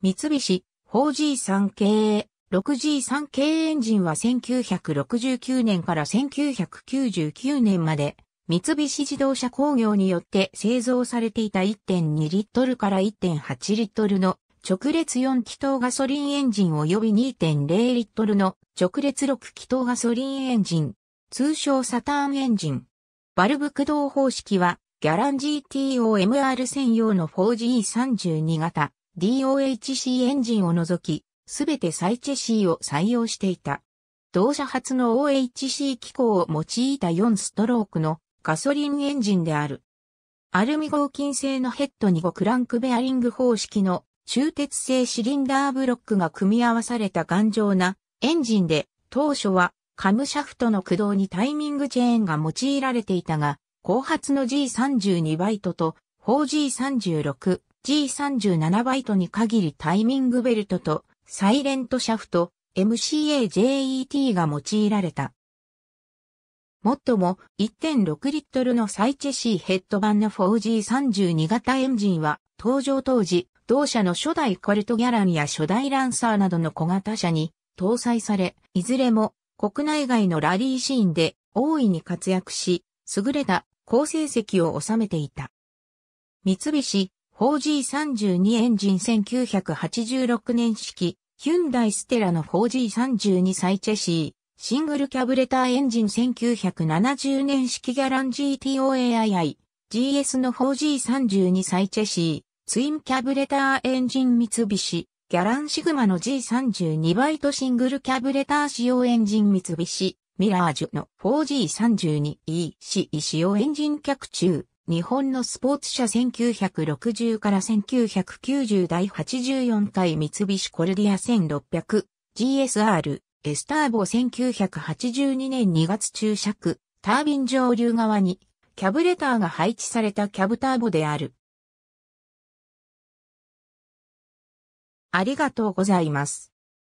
三菱 4G3 系 6G3 系エンジンは1969年から1999年まで三菱自動車工業によって製造されていた1.2リットルから1.8リットルの直列4気筒ガソリンエンジン及び2.0リットルの直列6気筒ガソリンエンジン、通称サターンエンジン。バルブ駆動方式はギャラン GTOMR 専用の 4G32 型 DOHC エンジンを除き、すべてサイチェシーを採用していた。同社初の OHC 機構を用いた4ストロークのガソリンエンジンである。アルミ合金製のヘッドに5クランクベアリング方式の鋳鉄製シリンダーブロックが組み合わされた頑丈なエンジンで当初はカムシャフトの駆動にタイミングチェーンが用いられていたが後発の G32 バイトと 4G36 G37 バイトに限りタイミングベルトとサイレントシャフト MCAJET が用いられた。もっとも1.6リットルのサイチェシーヘッド版の 4G32 型エンジンは登場当時同社の初代コルトギャランや初代ランサーなどの小型車に搭載され、いずれも国内外のラリーシーンで大いに活躍し、優れた好成績を収めていた。三菱 4G32 エンジン1986年式、ヒュンダイステラの 4G32 サイチェシー、シングルキャブレターエンジン1970年式ギャラン GTOAII、GS の 4G32 サイチェシー、ツインキャブレターエンジン三菱、ギャランシグマの G32 バイトシングルキャブレター使用エンジン三菱、ミラージュの 4G32EC 使用エンジン客中。日本のスポーツ社1960から1990第84回三菱コルディア 1600GSR エスターボ1982年2月注釈タービン上流側にキャブレターが配置されたキャブターボである。ありがとうございます。